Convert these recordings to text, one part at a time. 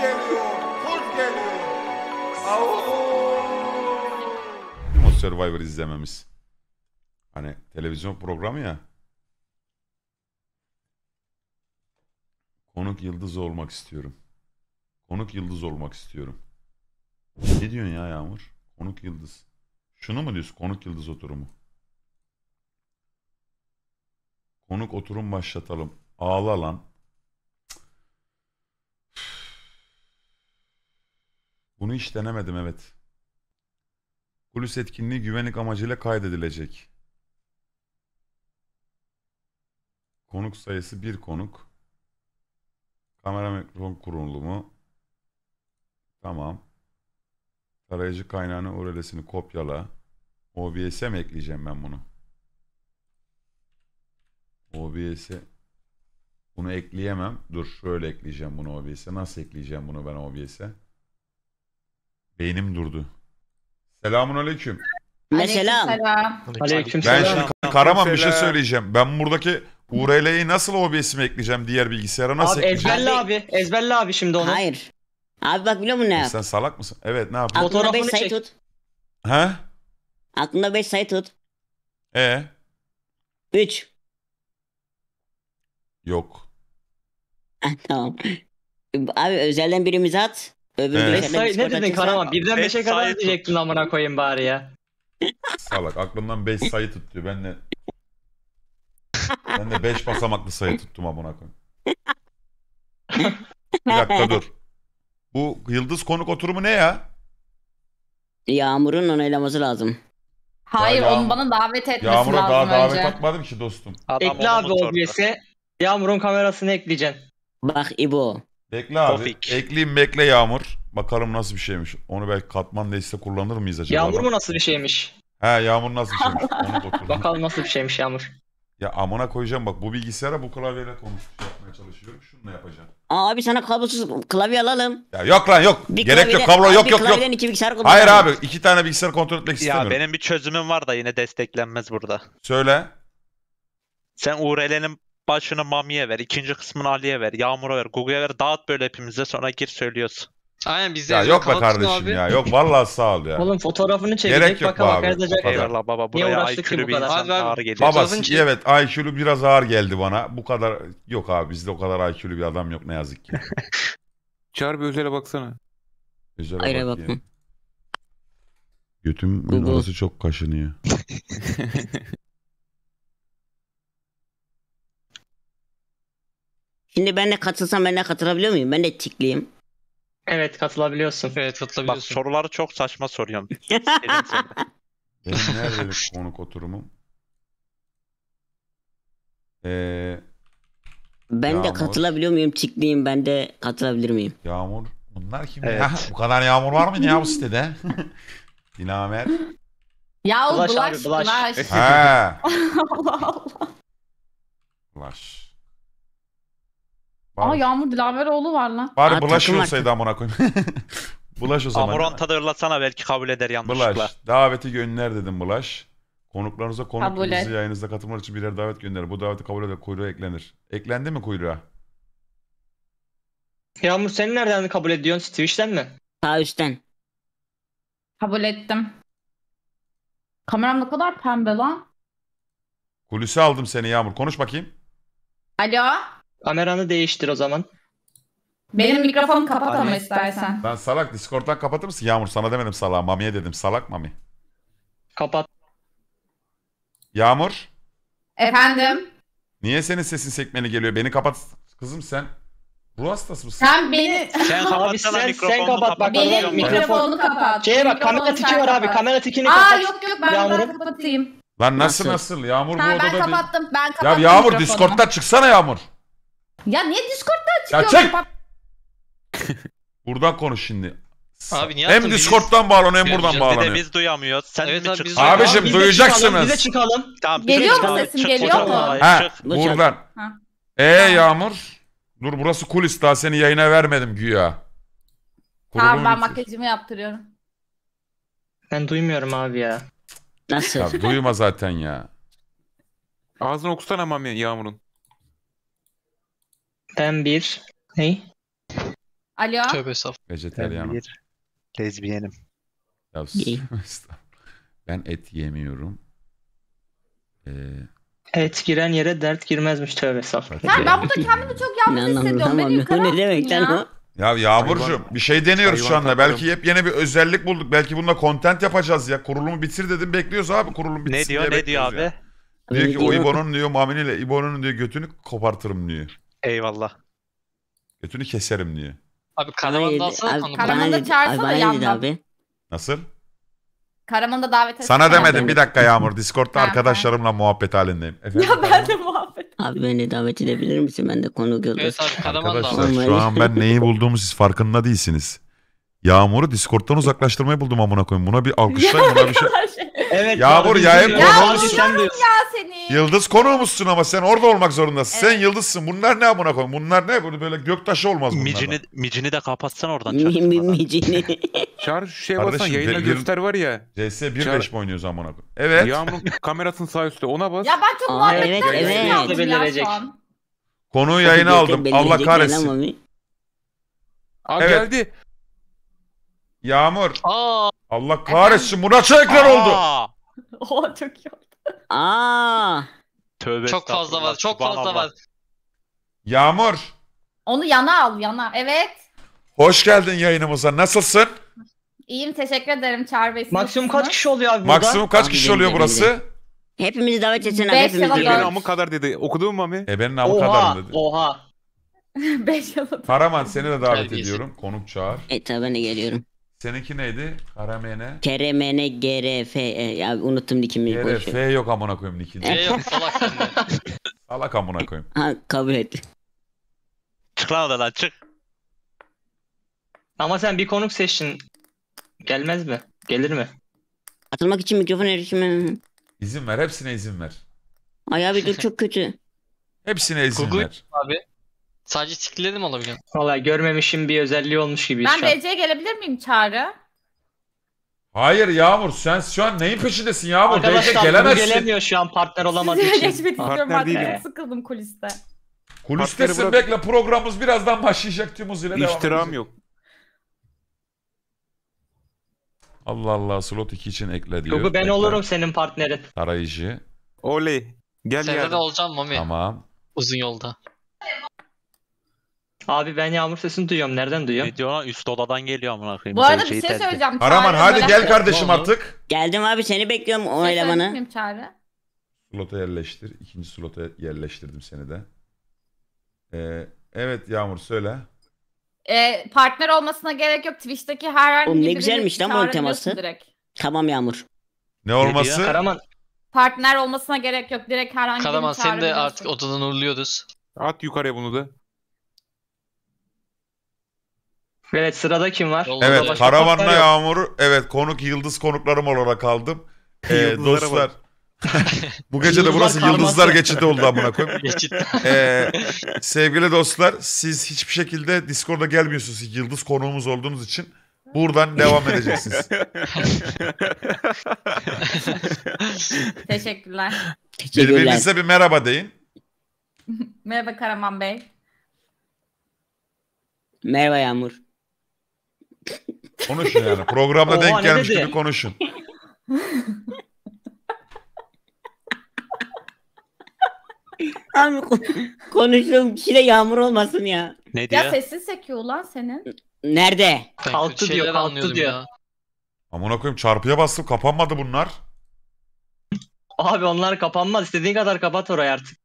geliyor, geliyor. Au. Survivor izlememiz. Hani televizyon programı ya. Konuk yıldız olmak istiyorum. Konuk yıldız olmak istiyorum. Ne diyorsun ya Yağmur? Konuk yıldız. Şunu mu diyorsun? Konuk yıldız oturumu. Konuk oturum başlatalım. Ağla lan. Bunu hiç denemedim evet. Kulüs etkinliği güvenlik amacıyla kaydedilecek. Konuk sayısı bir konuk. Kamera mikrofon kurulumu. Tamam. Tarayıcı kaynağını URL'sini kopyala. OBS'e mi ekleyeceğim ben bunu? OBS'e bunu ekleyemem. Dur şöyle ekleyeceğim bunu OBS'e. Nasıl ekleyeceğim bunu ben OBS'e? Beynim durdu. Selamun aleyküm. Mesela Aleykümselam. Ben şimdi Karaman bir şey söyleyeceğim. Ben buradaki URL'yi nasıl OBS'ime ekleyeceğim diğer bilgisayara nasıl Abi ekleyeceğim? Ezberli abi. ezberli abi şimdi onu. hayır. Abi bak biliyor musun ne yap? E sen salak mısın? Evet ne yapayım? Aklında 5 Fotoğrafını sayı tut. Ha? Aklında 5 sayı tut. E 3. Yok. tamam. Abi özelden birimizi at. Öbür He. Beş sayı ne dedin Karaman? Birden Beş beşe kadar diyecektin amına koyayım bari ya. Salak aklımdan 5 sayı tuttu. Ben de ben de 5 basamaklı sayı tuttum amına koyayım. Bir dakika dur. Bu yıldız konuk oturumu ne ya? Yağmur'un onaylaması lazım. Hayır onu Yağmur- bana davet etmesi Yağmur'a lazım daha önce. davet atmadım ki dostum. Adam Ekle onu abi oturdu. OBS'e. Yağmur'un kamerasını ekleyeceksin. Bak İbo. Bekle abi. Tofik. Ekleyeyim bekle Yağmur. Bakalım nasıl bir şeymiş. Onu belki katman liste kullanır mıyız acaba? Yağmur mu nasıl bir şeymiş? He Yağmur nasıl bir şeymiş. Bakalım nasıl bir şeymiş Yağmur. Ya amına koyacağım bak bu bilgisayara bu klavyeyle konuş şey yapmaya çalışıyorum. Şununla yapacağım. Aa, abi sana kablosuz klavye alalım. Ya yok lan yok. Bir Gerek yok kablo yok bir yok yok. iki bilgisayar Hayır abi iki tane bilgisayar kontrol etmek istemiyorum. Ya benim bir çözümüm var da yine desteklenmez burada. Söyle. Sen URL'nin başını Mami'ye ver, ikinci kısmını Ali'ye ver, Yağmur'a ver, Gugu'ya ver. Dağıt böyle hepimize sonra gir söylüyorsun. Aynen bizde Ya yok be kardeşim abi. ya. Yok vallahi sağ ol ya. Oğlum fotoğrafını çekecek Gerek yok baka be abi, baka yazacak. fotoğraf. Eyvallah baba Niye buraya uğraştık ki aykırı bir insan ağır geliyor. Baba Cazın si- çi- evet IQ'lu biraz ağır geldi bana. Bu kadar yok abi bizde o kadar IQ'lu bir adam yok ne yazık ki. Çağır bir özele baksana. Özele Hayır bakayım. bakın. Götüm Google. çok kaşınıyor. Şimdi ben de katılsam ben de katılabiliyor muyum? Ben de tikliyim. Evet katılabiliyorsun. Evet Bak katılabiliyorsun. soruları çok saçma soruyorum. Senin sorun. Benim nerede bir konuk oturumum? Ee, Ben de Yağmur. katılabiliyor muyum? Tikliyim ben de katılabilir miyim? Yağmur. Bunlar kim ya? Bu kadar yağmur var mıydı ya bu sitede? Dinamer. Ya o Bulaş abi, bulaş bulaş. He. Allah Allah. Ulaş. Var. Aa Yağmur Dilaveroğlu var lan. Bari Aa, Bulaş takım olsaydı amına koyayım. Bulaş o zaman. Amorant'a da ırlatsana belki kabul eder yanlışlıkla. Bulaş. Daveti gönder dedim Bulaş. Konuklarınıza konuklarınızı yayınınıza katılmak için birer davet gönder. Bu daveti kabul eder kuyruğa eklenir. Eklendi mi kuyruğa? Yağmur seni nereden kabul ediyorsun? Twitch'ten mi? Sağ Kabul ettim. Kameram ne kadar pembe lan. Kulüse aldım seni Yağmur. Konuş bakayım. Alo. Kameranı değiştir o zaman. Benim mikrofonu kapat ama istersen. Ben salak Discord'dan kapatır mısın? Yağmur sana demedim salak. Mami'ye dedim. Salak Mami. Kapat. Yağmur. Efendim? Niye senin sesin sekmeli geliyor? Beni kapat. Kızım sen ruh hastası mısın? Sen beni... Sen kapat abi sen, sen kapat bak. Benim mikrofonu kapat. Şeye bak Mikrofonu kamera tiki sen var abi. kapat. Kamera tikini kapat. Aa yok yok ben Yağmur'u. ben kapatayım. Lan nasıl nasıl? Yağmur bu Tamam ben kapattım. Ben kapattım Ya Yağmur mikrofonu. çıksana Yağmur. Ya niye Discord'dan Ya çıkıyorsun? çek! Buradan konuş şimdi. Abi niye Hem attın? Discord'dan bağlan hem buradan Biz bağlanıyor. biz duyamıyoruz. Sen Evet mi abi, biz Abicim Biz de çıkalım, çıkalım. Tamam, Geliyor mu çıkalım. sesim, geliyor mu? çık. Ha buradan. Ha. Ee Yağmur. Dur burası kulis daha seni yayına vermedim güya. Tamam ben Kurulumu bitir. makyajımı yaptırıyorum. Ben duymuyorum abi ya. Nasıl? Ya duyma zaten ya. Ağzını okusana ama Yağmur'un. Ben bir... Ney? Alo. Tövbe saf. Ben bir lezbiyenim. Ya, Gay. ben et yemiyorum. Ee, Evet giren yere dert girmezmiş tövbe estağfurullah. Ben ben burada kendimi çok yalnız hissediyorum. Beni yukarı ne demek attın lan ya. o? Ya Yağmurcuğum bir şey deniyoruz şu anda. takıyorum. Belki yepyeni bir özellik bulduk. Belki bununla content yapacağız ya. Kurulumu bitir dedim bekliyoruz abi. Kurulum bitsin Ne diyor diye ne diyor abi? ya. Diyor ki o İbo'nun diyor maminiyle İbo'nun diyor götünü kopartırım diyor. Eyvallah. Götünü keserim diye. Abi Karaman'da alsana abi, Karaman'da bana dedi- çağırsana yandan. abi. Nasıl? Karaman'da davet et. Sana demedim bir dakika Yağmur. Discord'da arkadaşlarımla muhabbet halindeyim. Efendim, Ya ben de muhabbet. Abi beni davet edebilir misin? Ben de konu Evet Arkadaşlar şu an ben neyi bulduğumu siz farkında değilsiniz. Yağmur'u Discord'dan uzaklaştırmayı buldum amına koyayım. Buna bir alkışlayın buna bir şey. Evet. Yağmur Yağ'ın Ya konuğumuz. uçuyorum ya seni. Yıldız musun ama sen orada olmak zorundasın. Sen yıldızsın. Bunlar ne amına koyayım? Bunlar ne? Bunu böyle göktaşı olmaz bunlar. Micini, micini de kapatsan oradan Mi- çarpmadan. micini. Çağrı şu şeye Kardeşim, basana yayına göster var ya. CS 1-5 mi oynuyoruz amına koyayım? Evet. Yağmur'un kamerasının sağ üstü. ona bas. Ya ben çok Aa, muhabbetten evet, evet, evet. evet. yayına aldım. Allah kahretsin. lan Aa, Evet. geldi. Yağmur. Aa Allah kahretsin Murat Çayıklar oldu. Aa, Oha çok iyi oldu. Tövbe Çok fazla var, çok fazla var. Yağmur Onu yana al yana. Evet. hoş geldin yayınımıza nasılsın? İyiyim teşekkür ederim Çağrı Bey. Maksimum kaç kişi oluyor abi burada? Maksimum kaç kişi oluyor burası? Hepimizi davet etsen abi Beş hepimiz amı kadar dedi. Okudun mu amı? Ebenin namı Oha, kadar dedi. oha. Beş yalan. Karaman seni de davet ediyorum. Konuk çağır. E tabi ben de geliyorum. Seninki neydi? Karamene. Keremene GRF. E, ya unuttum nikimi. GRF boşver. yok amına koyayım nikini. E yok salak sen de. salak amına koyayım. Ha, kabul et. Çık lan odadan çık. Ama sen bir konuk seçtin. Gelmez mi? Gelir mi? Atılmak için mikrofon erişimi. İzin ver. Hepsine izin ver. Ay abi dur çok kötü. Hepsine izin Google ver. abi. Sadece skill'leri mi alabiliyorum? Valla görmemişim bir özelliği olmuş gibi. Ben şu BC'ye gelebilir miyim Çağrı? Hayır Yağmur sen şu an neyin peşindesin Yağmur? Arkadaşlar Arkadaşlar gelemezsin. gelemiyor şu an partner olamadığı Size için. geçmek istiyorum Partner değilim. Sıkıldım kuliste. Kulistesin bırak. bekle programımız birazdan başlayacak tüm ile devam İhtiram yok. Allah Allah slot 2 için ekle diyor. Gugu ben Ekle. olurum senin partnerin. Tarayıcı. Oley. Gel Sen de yarın. olacağım Mami. Tamam. Uzun yolda. Abi ben yağmur sesini duyuyorum. Nereden duyuyorum? Ne Üst odadan geliyor amına koyayım. Bu arada bir şey söyleyeceğim. Karaman hadi gel kardeşim artık. Geldim abi seni bekliyorum o Şey söyleyebilir elemanı. Slota yerleştir. İkinci slota yerleştirdim seni de. Ee, evet Yağmur söyle. Ee, partner olmasına gerek yok. Twitch'teki herhangi Oğlum ne güzelmiş lan bunun teması. Tamam Yağmur. Ne olması? diyor? Karaman Partner olmasına gerek yok. Direkt herhangi Karaman sen de artık odadan uğurluyoruz. At yukarıya bunu da. Evet sırada kim var? Yolda Evet karavanla konuklar yağmuru evet konuk yıldız konuklarım olarak kaldım. Ee, dostlar. Bu gece de burası karması. yıldızlar geçidi oldu amına koyayım. Geçit. Ee, sevgili dostlar siz hiçbir şekilde Discord'a gelmiyorsunuz yıldız konuğumuz olduğunuz için. Buradan devam edeceksiniz. Teşekkürler. Teşekkürler. Birbirinize bir merhaba deyin. Merhaba Karaman Bey. Merhaba Yağmur. Konuşun yani. Programda Oha, denk gelmiş dedi? gibi konuşun. Abi ko- konuştuğum kişi de yağmur olmasın ya. Ne diyor? Ya sessiz sekiyor lan senin. Nerede? Ben kalktı diyor, şeyler kalktı diyor. ya. Amına koyayım çarpıya bastım kapanmadı bunlar. Abi onlar kapanmaz. istediğin kadar kapat orayı artık.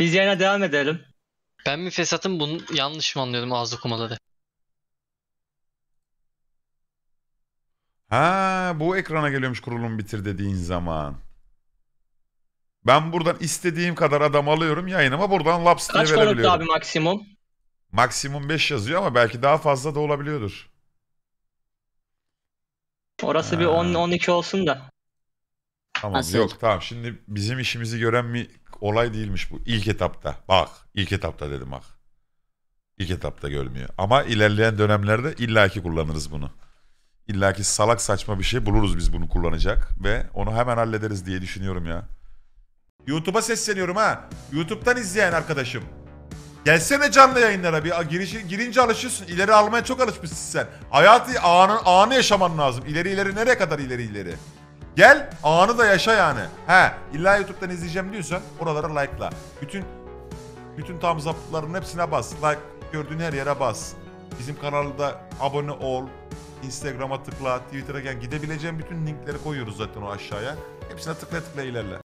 Biz yayına devam edelim. Ben mi fesatım bunu yanlış mı anlıyordum ağız okumaları? Ha bu ekrana geliyormuş kurulum bitir dediğin zaman. Ben buradan istediğim kadar adam alıyorum yayınıma buradan laps diye Kaç konuktu verebiliyorum. abi maksimum? Maksimum 5 yazıyor ama belki daha fazla da olabiliyordur. Orası bir 10-12 olsun da. Tamam Nasıl? yok tamam şimdi bizim işimizi gören mi? olay değilmiş bu. İlk etapta. Bak ilk etapta dedim bak. İlk etapta görmüyor. Ama ilerleyen dönemlerde illaki kullanırız bunu. İllaki salak saçma bir şey buluruz biz bunu kullanacak ve onu hemen hallederiz diye düşünüyorum ya. YouTube'a sesleniyorum ha. YouTube'dan izleyen arkadaşım. Gelsene canlı yayınlara bir girişi, girince alışıyorsun. İleri almaya çok alışmışsın sen. Hayatı anı, anı yaşaman lazım. İleri ileri nereye kadar ileri ileri? Gel anı da yaşa yani. He illa YouTube'dan izleyeceğim diyorsan oralara like'la. Bütün bütün thumbs up'ların hepsine bas. Like gördüğün her yere bas. Bizim kanalda abone ol. Instagram'a tıkla, Twitter'a gel. Gidebileceğin bütün linkleri koyuyoruz zaten o aşağıya. Hepsine tıkla tıkla ilerle.